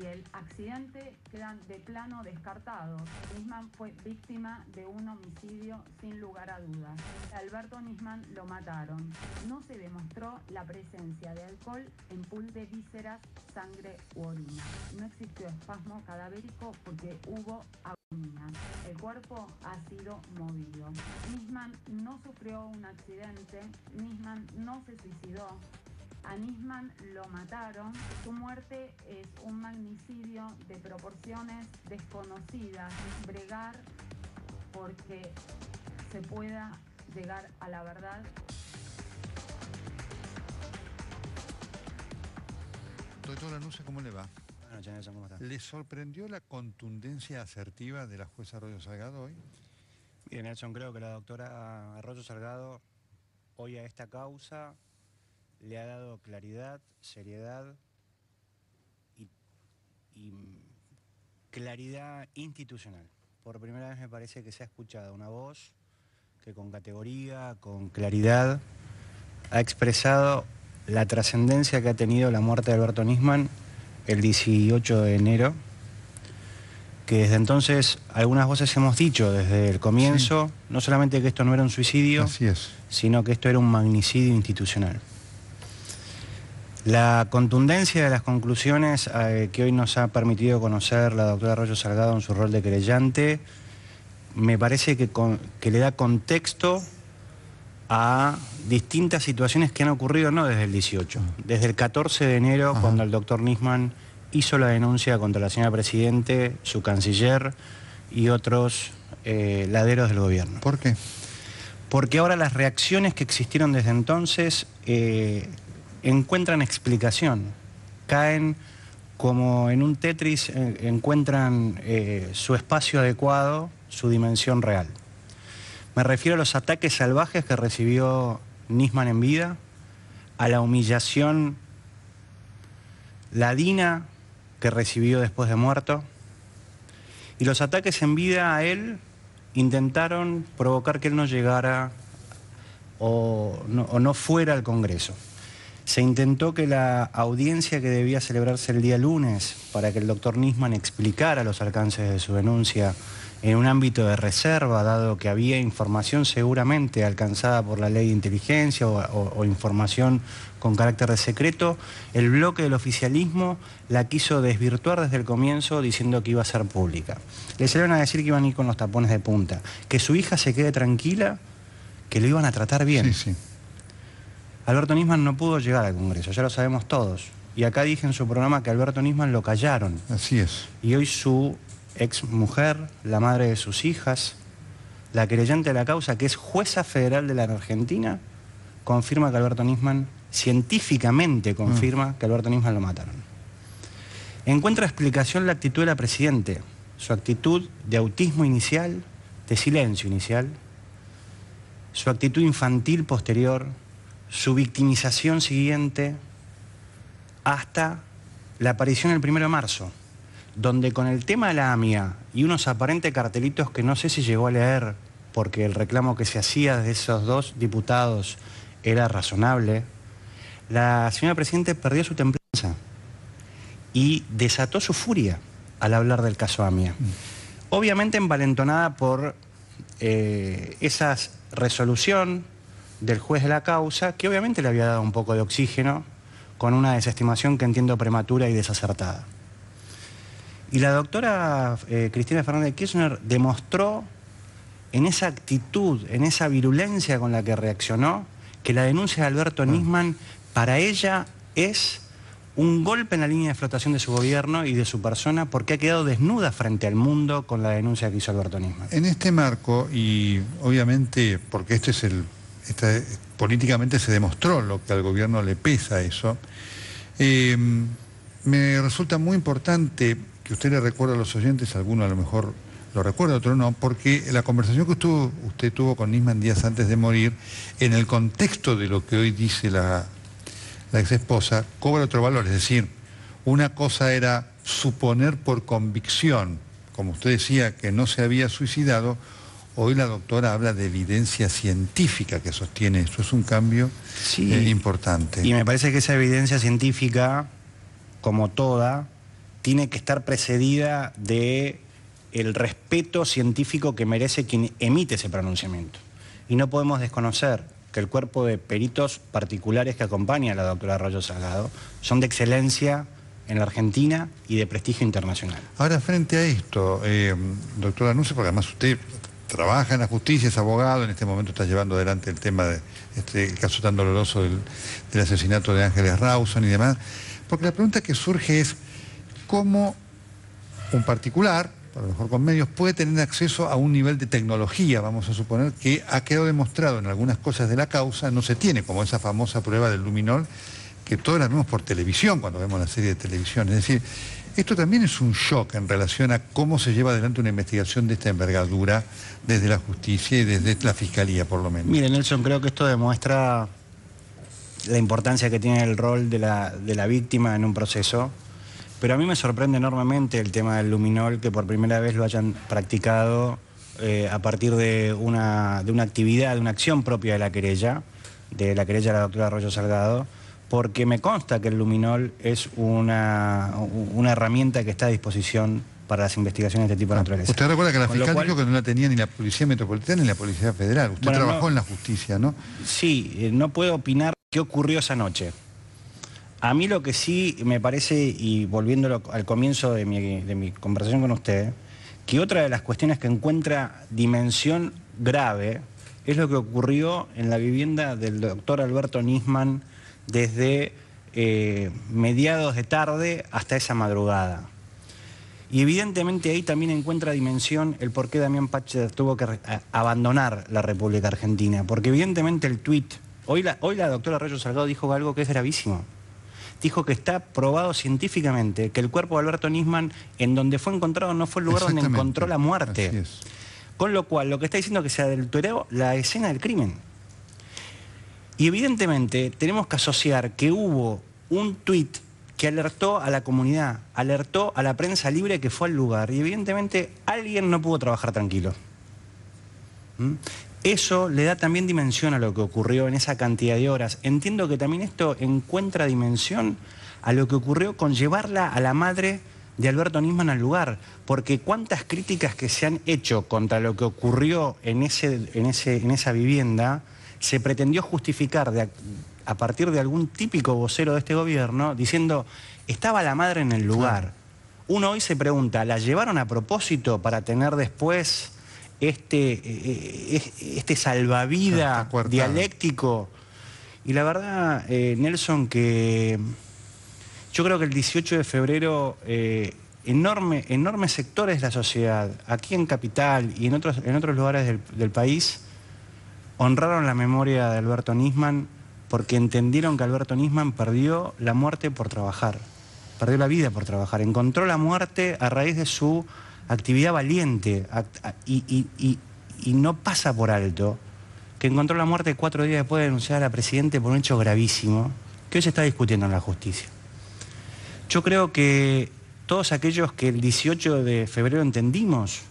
y el accidente quedan de plano descartados. Nisman fue víctima de un homicidio sin lugar a dudas. Alberto Nisman lo mataron. No se demostró la presencia de alcohol en pool de vísceras, sangre u orina. No existió espasmo cadavérico porque hubo agonía. El cuerpo ha sido movido. Nisman no sufrió un accidente. Nisman no se suicidó. A Nisman lo mataron. Su muerte es un magnicidio de proporciones desconocidas. Es bregar porque se pueda llegar a la verdad. Doctor Lanusa, ¿cómo le va? ¿cómo ¿Le sorprendió la contundencia asertiva de la jueza Arroyo Salgado hoy? Bien, Nelson, creo que la doctora Arroyo Salgado hoy a esta causa le ha dado claridad, seriedad y, claridad institucional. Por primera vez me parece que se ha escuchado una voz que con categoría, con claridad, ha expresado la trascendencia que ha tenido la muerte de Alberto Nisman el 18 de enero, que desde entonces algunas voces hemos dicho desde el comienzo, no solamente que esto no era un suicidio, sino que esto era un magnicidio institucional. La contundencia de las conclusiones eh, que hoy nos ha permitido conocer la doctora Arroyo Salgado en su rol de querellante, me parece que, le da contexto a distintas situaciones que han ocurrido no desde el 18, desde el 14 de enero cuando el doctor Nisman hizo la denuncia contra la señora Presidente, su canciller y otros eh, laderos del gobierno. ¿Por qué? Porque ahora las reacciones que existieron desde entonces eh, encuentran explicación, caen como en un Tetris, eh, encuentran eh, su espacio adecuado, su dimensión real. Me refiero a los ataques salvajes que recibió Nisman en vida, a la humillación ladina que recibió después de muerto, y los ataques en vida a él intentaron provocar que él no llegara o no fuera al Congreso. Se intentó que la audiencia que debía celebrarse el día lunes para que el doctor Nisman explicara los alcances de su denuncia en un ámbito de reserva, dado que había información seguramente alcanzada por la ley de inteligencia o, información con carácter de secreto, el bloque del oficialismo la quiso desvirtuar desde el comienzo diciendo que iba a ser pública. Le salieron a decir que iban a ir con los tapones de punta, que su hija se quede tranquila, que lo iban a tratar bien. Alberto Nisman no pudo llegar al Congreso, ya lo sabemos todos. Y acá dije en su programa que Alberto Nisman lo callaron. Así es. Y hoy su ex mujer, la madre de sus hijas, la creyente de la causa, que es jueza federal de la Argentina, confirma que Alberto Nisman, científicamente confirma mm. que Alberto Nisman lo mataron. Encuentra explicación la actitud de la Presidente, su actitud de autismo inicial, de silencio inicial, su actitud infantil posterior, su victimización siguiente hasta la aparición el 1 de marzo, donde con el tema de la AMIA y unos aparentes cartelitos que no sé si llegó a leer, porque el reclamo que se hacía de esos dos diputados era razonable, la señora Presidente perdió su templanza y desató su furia al hablar del caso AMIA. Mm. Obviamente envalentonada por eh, esa resolución del juez de la causa, que obviamente le había dado un poco de oxígeno con una desestimación que entiendo prematura y desacertada. Y la doctora eh, Cristina Fernández Kirchner demostró en esa actitud, en esa virulencia con la que reaccionó, que la denuncia de Alberto mm. Nisman para ella es un golpe en la línea de flotación de su gobierno y de su persona porque ha quedado desnuda frente al mundo con la denuncia que hizo Alberto Nisman. En este marco, y obviamente porque este es el políticamente se demostró lo que al gobierno le pesa eso. Em, me resulta muy importante que usted le recuerde a los oyentes, alguno a lo mejor lo recuerda, otro no, porque la conversación que usted, usted tuvo con Nisman días antes de morir, en el contexto de lo que hoy dice la, la ex esposa, cobra otro valor. Es decir, una cosa era suponer por convicción, como usted decía, que no se había suicidado, Hoy la doctora habla de evidencia científica que sostiene eso. Es un cambio eh, importante. Y me parece que esa evidencia científica, como toda, tiene que estar precedida de el respeto científico que merece quien emite ese pronunciamiento. Y no podemos desconocer que el cuerpo de peritos particulares que acompaña a la doctora Arroyo Salgado son de excelencia en la Argentina y de prestigio internacional. Ahora, frente a esto, eh, doctora sé, porque además usted trabaja en la justicia, es abogado, en este momento está llevando adelante el tema de este caso tan doloroso del, asesinato de Ángeles Rawson y demás. Porque la pregunta que surge es cómo un particular, a lo mejor con medios, puede tener acceso a un nivel de tecnología, vamos a suponer, que ha quedado demostrado en algunas cosas de la causa, no se tiene, como esa famosa prueba del luminol, que todos la vemos por televisión, cuando vemos la serie de televisión. Es decir, esto también es un shock en relación a cómo se lleva adelante una investigación de esta envergadura desde la justicia y desde la fiscalía, por lo menos. Mire, Nelson, creo que esto demuestra la importancia que tiene el rol de la, víctima en un proceso. Pero a mí me sorprende enormemente el tema del luminol, que por primera vez lo hayan practicado eh, a partir de una, de una actividad, de una acción propia de la querella, de la querella de la doctora Arroyo Salgado porque me consta que el luminol es una, herramienta que está a disposición para las investigaciones de este tipo de ah, naturaleza. Usted recuerda que la fiscal dijo que no la tenía ni la Policía Metropolitana ni la Policía Federal. Usted trabajó en la justicia, ¿no? Sí, eh, no puedo opinar qué ocurrió esa noche. A mí lo que sí me parece, y volviendo al comienzo de mi, conversación con usted, que otra de las cuestiones que encuentra dimensión grave es lo que ocurrió en la vivienda del doctor Alberto Nisman desde eh, mediados de tarde hasta esa madrugada. Y evidentemente ahí también encuentra dimensión el por qué Damián Pache tuvo que abandonar la República Argentina. Porque evidentemente el tuit, hoy la, hoy la doctora Rayo Salgado dijo algo que es gravísimo. Dijo que está probado científicamente que el cuerpo de Alberto Nisman, en donde fue encontrado, no fue el lugar donde encontró la muerte. Con lo cual, lo que está diciendo es que se adulteró la escena del crimen. Y evidentemente tenemos que asociar que hubo un tuit que alertó a la comunidad, alertó a la prensa libre que fue al lugar y evidentemente alguien no pudo trabajar tranquilo. ¿Mm? Eso le da también dimensión a lo que ocurrió en esa cantidad de horas. Entiendo que también esto encuentra dimensión a lo que ocurrió con llevarla a la madre de Alberto Nisman al lugar, porque cuántas críticas que se han hecho contra lo que ocurrió en, ese, en esa vivienda, se pretendió justificar a partir de algún típico vocero de este gobierno diciendo, estaba la madre en el lugar. Uno hoy se pregunta, ¿la llevaron a propósito para tener después este, eh, eh, este salvavida ah, dialéctico? Y la verdad, eh, Nelson, que yo creo que el 18 de febrero enorme, enormes sectores de la sociedad, aquí en Capital y en otros, en otros lugares del país, honraron la memoria de Alberto Nisman porque entendieron que Alberto Nisman perdió la muerte por trabajar, perdió la vida por trabajar, encontró la muerte a raíz de su actividad valiente y, no pasa por alto que encontró la muerte cuatro días después de denunciar a la Presidente por un hecho gravísimo que hoy se está discutiendo en la justicia. Yo creo que todos aquellos que el 18 de febrero entendimos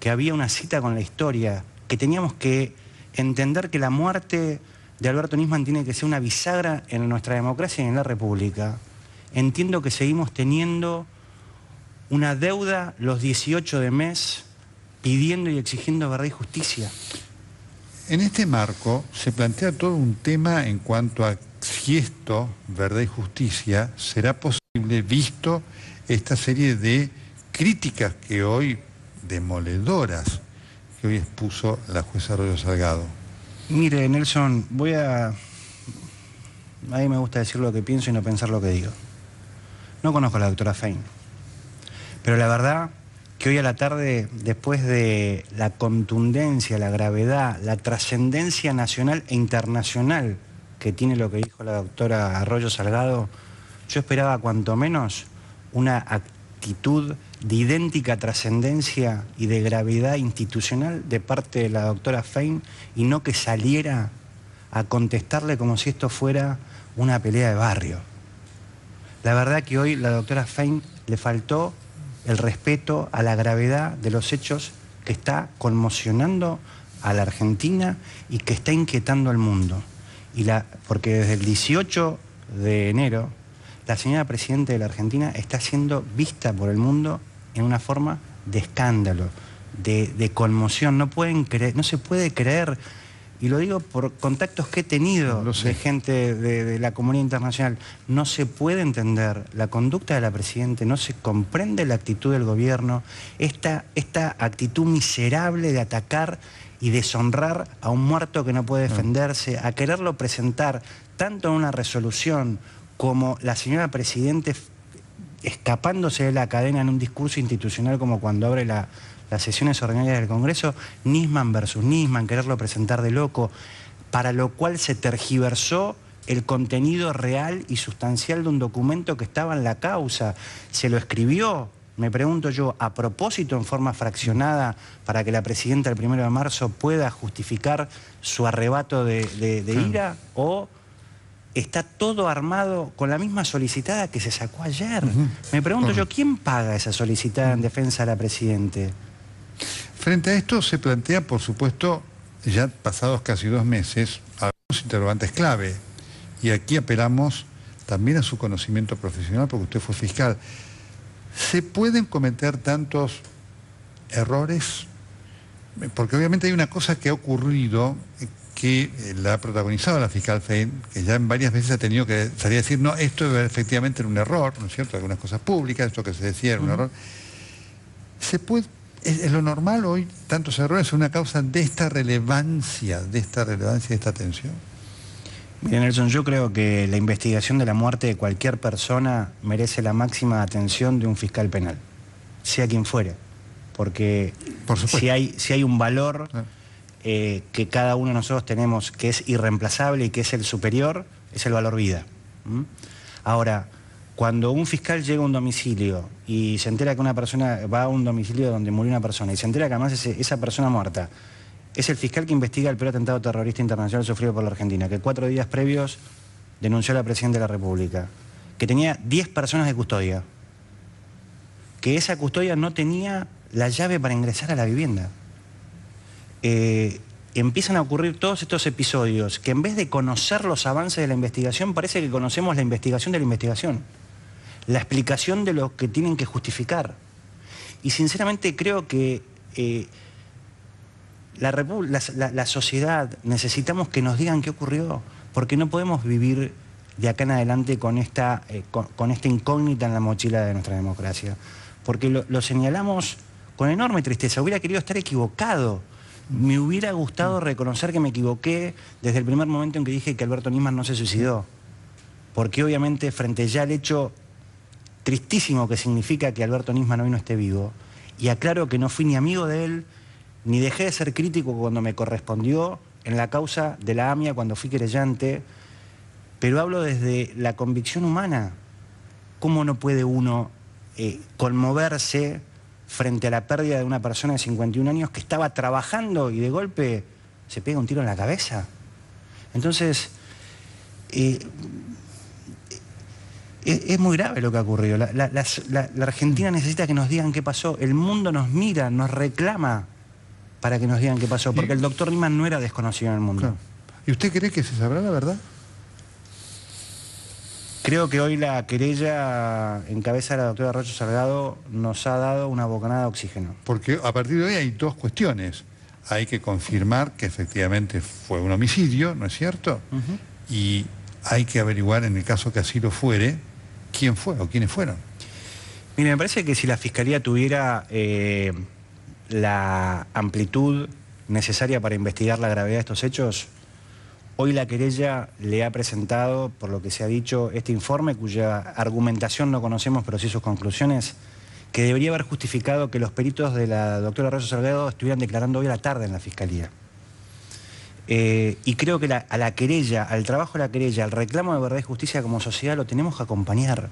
que había una cita con la historia, que teníamos que entender que la muerte de Alberto Nisman tiene que ser una bisagra en nuestra democracia y en la República. Entiendo que seguimos teniendo una deuda los 18 de mes pidiendo y exigiendo verdad y justicia. En este marco se plantea todo un tema en cuanto a si esto, verdad y justicia, será posible visto esta serie de críticas que hoy demoledoras hoy expuso la jueza Arroyo Salgado? Mire, Nelson, voy a... A mí me gusta decir lo que pienso y no pensar lo que digo. No conozco a la doctora Fein, pero la verdad que hoy a la tarde, después de la contundencia, la gravedad, la trascendencia nacional e internacional que tiene lo que dijo la doctora Arroyo Salgado, yo esperaba cuanto menos una actitud de idéntica trascendencia y de gravedad institucional de parte de la doctora Fein y no que saliera a contestarle como si esto fuera una pelea de barrio. La verdad que hoy la doctora Fein le faltó el respeto a la gravedad de los hechos que está conmocionando a la Argentina y que está inquietando al mundo. Y la, porque desde el 18 de enero la señora presidenta de la Argentina está siendo vista por el mundo en una forma de escándalo, de, conmoción. No, pueden creer, no se puede creer, y lo digo por contactos que he tenido de gente de, la comunidad internacional, no se puede entender la conducta de la presidenta, no se comprende la actitud del gobierno, esta, esta actitud miserable de atacar y deshonrar a un muerto que no puede defenderse, a quererlo presentar tanto en una resolución como la señora Presidente escapándose de la cadena en un discurso institucional como cuando abre las sesiones ordinarias del Congreso, Nisman versus Nisman, quererlo presentar de loco, para lo cual se tergiversó el contenido real y sustancial de un documento que estaba en la causa. Se lo escribió, me pregunto yo, a propósito en forma fraccionada para que la presidenta el primero de marzo pueda justificar su arrebato de ira o está todo armado con la misma solicitada que se sacó ayer. Me pregunto yo, ¿quién paga esa solicitada en defensa de la Presidente? Frente a esto se plantea, por supuesto, ya pasados casi dos meses, algunos interrogantes clave. Y aquí apelamos también a su conocimiento profesional, porque usted fue fiscal. ¿Se pueden cometer tantos errores? Porque obviamente hay una cosa que ha ocurrido eh, que eh, la ha protagonizado la fiscal Fein, que ya en varias veces ha tenido que salir a decir, no, esto efectivamente era un error, ¿no es cierto? Algunas cosas públicas, esto que se decía era un error. ¿Se puede, es, lo normal hoy, tantos errores, una causa de esta relevancia, de esta relevancia, de esta atención Mire, Nelson, yo creo que la investigación de la muerte de cualquier persona merece la máxima atención de un fiscal penal, sea quien fuera. Porque Por si, hay, si hay un valor... Eh, que cada uno de nosotros tenemos, que es irreemplazable y que es el superior, es el valor vida. Ahora, cuando un fiscal llega a un domicilio y se entera que una persona va a un domicilio donde murió una persona y se entera que además es esa persona muerta, es el fiscal que investiga el peor atentado terrorista internacional sufrido por la Argentina, que cuatro días previos denunció a la Presidenta de la República, que tenía 10 personas de custodia, que esa custodia no tenía la llave para ingresar a la vivienda. Eh, empiezan a ocurrir todos estos episodios que en vez de conocer los avances de la investigación, parece que conocemos la investigación de la investigación, la explicación de lo que tienen que justificar. Y sinceramente creo que eh, la, sociedad necesitamos que nos digan qué ocurrió, porque no podemos vivir de acá en adelante con esta, eh, con, incógnita en la mochila de nuestra democracia, porque lo señalamos con enorme tristeza, hubiera querido estar equivocado me hubiera gustado reconocer que me equivoqué desde el primer momento en que dije que Alberto Nisman no se suicidó. Porque obviamente frente ya al hecho tristísimo que significa que Alberto Nisman hoy no esté vivo, y aclaro que no fui ni amigo de él, ni dejé de ser crítico cuando me correspondió en la causa de la AMIA cuando fui querellante, pero hablo desde la convicción humana. ¿Cómo no puede uno eh, conmoverse? frente a la pérdida de una persona de 51 años que estaba trabajando y de golpe se pega un tiro en la cabeza? Entonces, eh, eh, es, muy grave lo que ha ocurrido. La, Argentina necesita que nos digan qué pasó. El mundo nos mira, nos reclama para que nos digan qué pasó, porque el doctor Lima no era desconocido en el mundo. ¿Y usted cree que se sabrá la verdad? Creo que hoy la querella en cabeza de la doctora Rocha Salgado nos ha dado una bocanada de oxígeno. Porque a partir de hoy hay dos cuestiones. Hay que confirmar que efectivamente fue un homicidio, ¿no es cierto? Y hay que averiguar, en el caso que así lo fuere, quién fue o quiénes fueron. Mire, me parece que si la Fiscalía tuviera eh, la amplitud necesaria para investigar la gravedad de estos hechos, Hoy la querella le ha presentado, por lo que se ha dicho, este informe cuya argumentación no conocemos, pero sí sus conclusiones, que debería haber justificado que los peritos de la doctora Rosa Salgado estuvieran declarando hoy a la tarde en la Fiscalía. Eh, y creo que a la querella, al trabajo de la querella, al reclamo de verdad y justicia como sociedad lo tenemos que acompañar.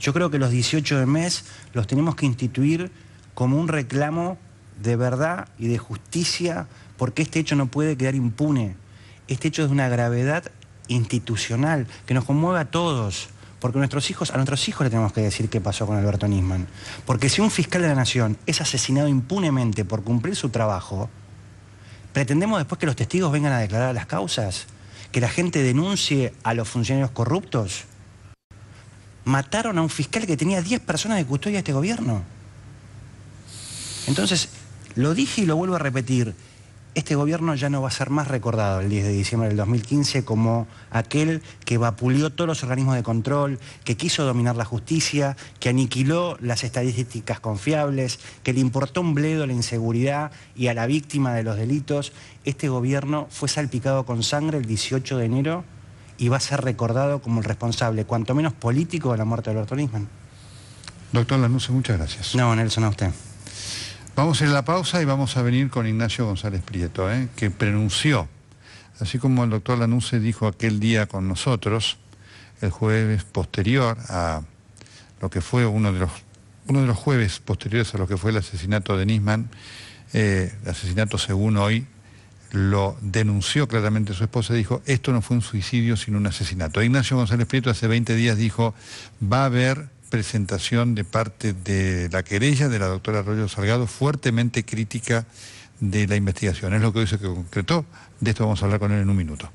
Yo creo que los 18 de mes los tenemos que instituir como un reclamo de verdad y de justicia porque este hecho no puede quedar impune este hecho es de una gravedad institucional que nos conmueve a todos. Porque nuestros hijos, a nuestros hijos le tenemos que decir qué pasó con Alberto Nisman. Porque si un fiscal de la nación es asesinado impunemente por cumplir su trabajo, ¿pretendemos después que los testigos vengan a declarar las causas? ¿Que la gente denuncie a los funcionarios corruptos? Mataron a un fiscal que tenía 10 personas de custodia de este gobierno. Entonces, lo dije y lo vuelvo a repetir, este gobierno ya no va a ser más recordado el 10 de diciembre del 2015 como aquel que vapuleó todos los organismos de control, que quiso dominar la justicia, que aniquiló las estadísticas confiables, que le importó un bledo a la inseguridad y a la víctima de los delitos. Este gobierno fue salpicado con sangre el 18 de enero y va a ser recordado como el responsable, cuanto menos político, de la muerte de Alberto Nisman. Doctor Lanusse, muchas gracias. No, Nelson, a usted. Vamos a ir a la pausa y vamos a venir con Ignacio González Prieto, ¿eh? que pronunció, así como el doctor Lanunce dijo aquel día con nosotros, el jueves posterior a lo que fue uno de los, uno de los jueves posteriores a lo que fue el asesinato de Nisman, el eh, asesinato según hoy, lo denunció claramente su esposa, dijo, esto no fue un suicidio sino un asesinato. Ignacio González Prieto hace 20 días dijo, va a haber presentación de parte de la querella de la doctora Arroyo Salgado, fuertemente crítica de la investigación. Es lo que dice que concretó. De esto vamos a hablar con él en un minuto.